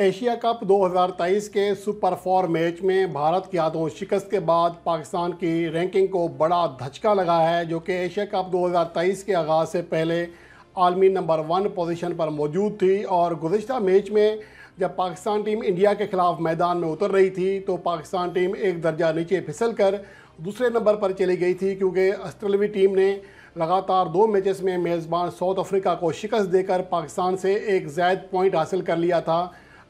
Asia cup 2023 के super four match में भारत की हाथों शिकस्त के बाद पाकिस्तान की रैंकिंग को बड़ा धचका लगा है जो कि एशिया कप 2023 के आगाज़ से पहले आलमी नंबर वन पोजीशन पर मौजूद थी और गुज्त मैच में जब पाकिस्तान टीम इंडिया के ख़िलाफ़ मैदान में उतर रही थी तो पाकिस्तान टीम एक दर्जा नीचे फिसल कर दूसरे नंबर पर चली गई थी क्योंकि आस्ट्रेलवी टीम ने लगातार दो मैचेस में मेज़बान साउथ अफ्रीका को शिकस्त देकर पाकिस्तान से एक जायद पॉइंट हासिल कर लिया था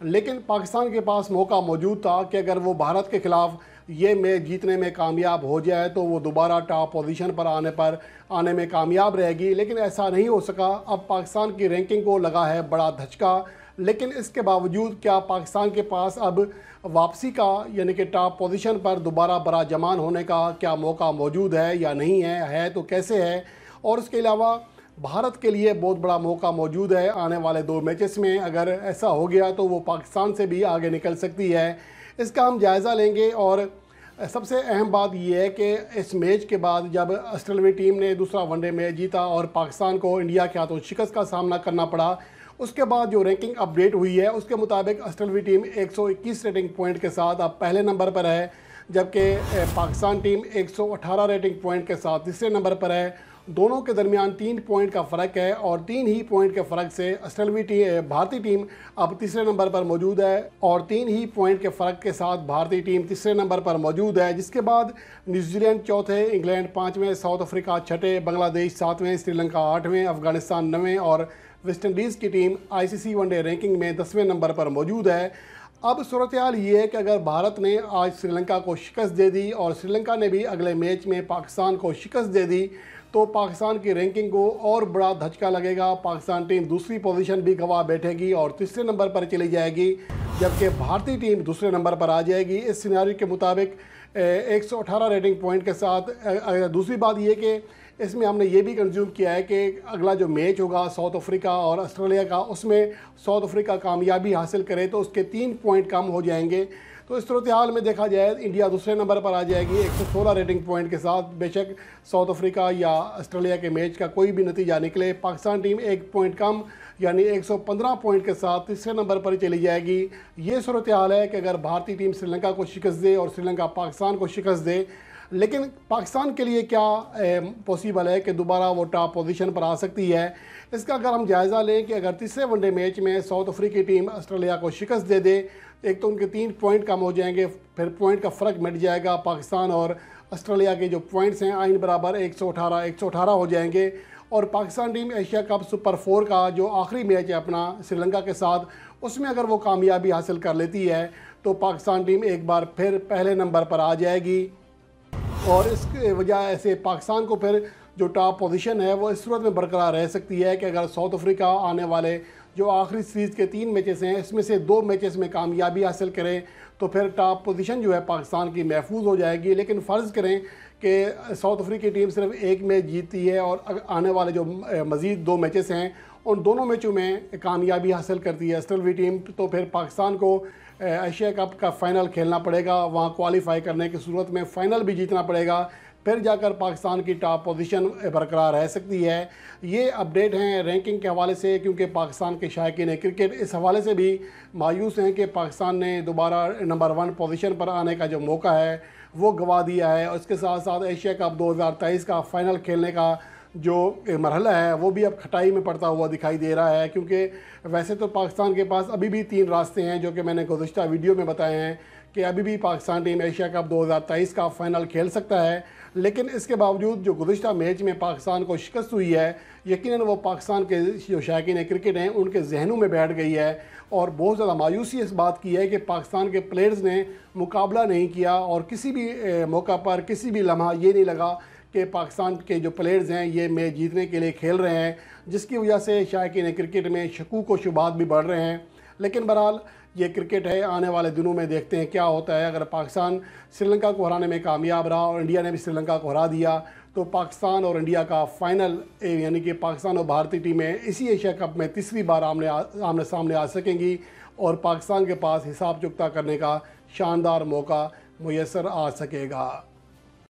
लेकिन पाकिस्तान के पास मौका मौजूद था कि अगर वो भारत के ख़िलाफ़ ये मैच जीतने में कामयाब हो जाए तो वो दोबारा टॉप पोजीशन पर आने पर आने में कामयाब रहेगी लेकिन ऐसा नहीं हो सका अब पाकिस्तान की रैंकिंग को लगा है बड़ा धचका लेकिन इसके बावजूद क्या पाकिस्तान के पास अब वापसी का यानी कि टॉप पोजीशन पर दोबारा बड़ा जमान होने का क्या मौका मौजूद है या नहीं है है तो कैसे है और उसके अलावा भारत के लिए बहुत बड़ा मौका मौजूद है आने वाले दो मैचेस में अगर ऐसा हो गया तो वो पाकिस्तान से भी आगे निकल सकती है इसका हम जायज़ा लेंगे और सबसे अहम बात यह है कि इस मैच के बाद जब ऑस्ट्रेलवी टीम ने दूसरा वनडे मैच जीता और पाकिस्तान को इंडिया के हाथों शिकस्त का सामना करना पड़ा उसके बाद जो रैंकिंग अपडेट हुई है उसके मुताबिक ऑस्ट्रेलवी टीम 121 रेटिंग पॉइंट के साथ अब पहले नंबर पर है जबकि पाकिस्तान टीम 118 रेटिंग पॉइंट के साथ तीसरे नंबर पर है दोनों के दरमियान तीन पॉइंट का फ़र्क है और तीन ही पॉइंट के फ़र्क से ऑस्ट्रेलवी टीम भारतीय टीम अब तीसरे नंबर पर मौजूद है और तीन ही पॉइंट के फ़र्क के साथ भारतीय टीम तीसरे नंबर पर मौजूद है जिसके बाद न्यूजीलैंड चौथे इंग्लैंड पाँचवें साउथ अफ्रीका छठे बांग्लादेश सातवें श्रीलंका आठवें अफगानिस्तान नवें और वेस्ट इंडीज़ की टीम आई वनडे रैंकिंग में दसवें नंबर पर मौजूद है अब सूरत हाल ये है कि अगर भारत ने आज श्रीलंका को शिकस्त दे दी और श्रीलंका ने भी अगले मैच में पाकिस्तान को शिकस्त दे दी तो पाकिस्तान की रैंकिंग को और बड़ा धचका लगेगा पाकिस्तान टीम दूसरी पोजीशन भी गवा बैठेगी और तीसरे नंबर पर चली जाएगी जबकि भारतीय टीम दूसरे नंबर पर आ जाएगी इस सिनारी के मुताबिक एक सौ अठारह रेटिंग पॉइंट के साथ दूसरी बात ये कि इसमें हमने ये भी कंज्यूम किया है कि अगला जो मैच होगा साउथ अफ्रीका और ऑस्ट्रेलिया का उसमें साउथ अफ्रीका कामयाबी हासिल करे तो उसके तीन पॉइंट कम हो जाएंगे तो इस सूरत हाल में देखा जाए इंडिया दूसरे नंबर पर आ जाएगी एक सौ सोलह रेटिंग पॉइंट के साथ बेशक साउथ अफ्रीका या ऑस्ट्रेलिया के मैच का कोई भी नतीजा निकले पाकिस्तान टीम एक पॉइंट कम यानी 115 पॉइंट के साथ तीसरे नंबर पर चली जाएगी ये सूरत हाल है कि अगर भारतीय टीम श्रीलंका को शिकस्त दे और श्रीलंका पाकिस्तान को शिकस्त दे लेकिन पाकिस्तान के लिए क्या पॉसिबल है कि दोबारा वो टॉप पोजीशन पर आ सकती है इसका अगर हम जायज़ा लें कि अगर तीसरे वनडे मैच में साउथ अफ्रीकी टीम ऑस्ट्रेलिया को शिकस्त दे दे एक तो उनके तीन पॉइंट कम हो जाएंगे फिर पॉइंट का फ़र्क मिट जाएगा पाकिस्तान और ऑस्ट्रेलिया के जो पॉइंट्स हैं आइन बराबर एक सौ अठारह एक सौ अठारह हो जाएंगे और Pakistan team Asia cup super four का जो आखिरी मैच है अपना श्रीलंका के साथ उसमें अगर वो कामयाबी हासिल कर लेती है तो पाकिस्तान टीम एक बार फिर पहले नंबर पर आ जाएगी और इस वजह से पाकिस्तान को फिर जो टॉप पोजीशन है वो इस सूरत में बरकरार रह सकती है कि अगर साउथ अफ्रीका आने वाले जो आखिरी सीरीज़ के तीन मैचेस हैं इसमें से दो मैचेस में कामयाबी हासिल करें तो फिर टॉप पोजीशन जो है पाकिस्तान की महफूज हो जाएगी लेकिन फ़र्ज़ करें कि साउथ अफ्रीकी टीम सिर्फ एक मैच जीतती है और आने वाले जो मज़ीद दो मैचेस हैं उन दोनों मैचों में कामयाबी हासिल करती है एस्टल टीम तो फिर पाकिस्तान को एशिया कप का फ़ाइनल खेलना पड़ेगा वहाँ क्वालिफाई करने की सूरत में फ़ाइनल भी जीतना पड़ेगा फिर जाकर पाकिस्तान की टॉप पोजीशन बरकरार रह सकती है ये अपडेट हैं रैंकिंग के हवाले से क्योंकि पाकिस्तान के ने क्रिकेट इस हवाले से भी मायूस हैं कि पाकिस्तान ने दोबारा नंबर वन पोजीशन पर आने का जो मौका है वो गवा दिया है और इसके साथ साथ एशिया कप 2023 का फ़ाइनल खेलने का जो मरहला है वो भी अब खटाई में पड़ता हुआ दिखाई दे रहा है क्योंकि वैसे तो पाकिस्तान के पास अभी भी तीन रास्ते हैं जो कि मैंने गुजशत वीडियो में बताए हैं कि अभी भी पाकिस्तान टीम एशिया कप 2023 का फाइनल खेल सकता है लेकिन इसके बावजूद जो गुजशत मैच में पाकिस्तान को शिकस्त हुई है यकीन वो पाकिस्तान के जो शायक क्रिकेट हैं उनके जहनों में बैठ गई है और बहुत ज़्यादा मायूसी इस बात की है कि पाकिस्तान के प्लेयर्स ने मुकाबला नहीं किया और किसी भी मौका पर किसी भी लम्हा ये नहीं लगा कि पाकिस्तान के जो प्लेयर्स हैं ये मैच जीतने के लिए खेल रहे हैं जिसकी वजह से शायक क्रिकेट में शकूक व शुबात भी बढ़ रहे हैं लेकिन बहरहाल ये क्रिकेट है आने वाले दिनों में देखते हैं क्या होता है अगर पाकिस्तान श्रीलंका को हराने में कामयाब रहा और इंडिया ने भी श्रीलंका को हरा दिया तो पाकिस्तान और इंडिया का फाइनल यानी कि पाकिस्तान और भारतीय टीमें इसी एशिया कप में तीसरी बार आमने आमने सामने आ सकेंगी और पाकिस्तान के पास हिसाब चुकता करने का शानदार मौका मैसर आ सकेगा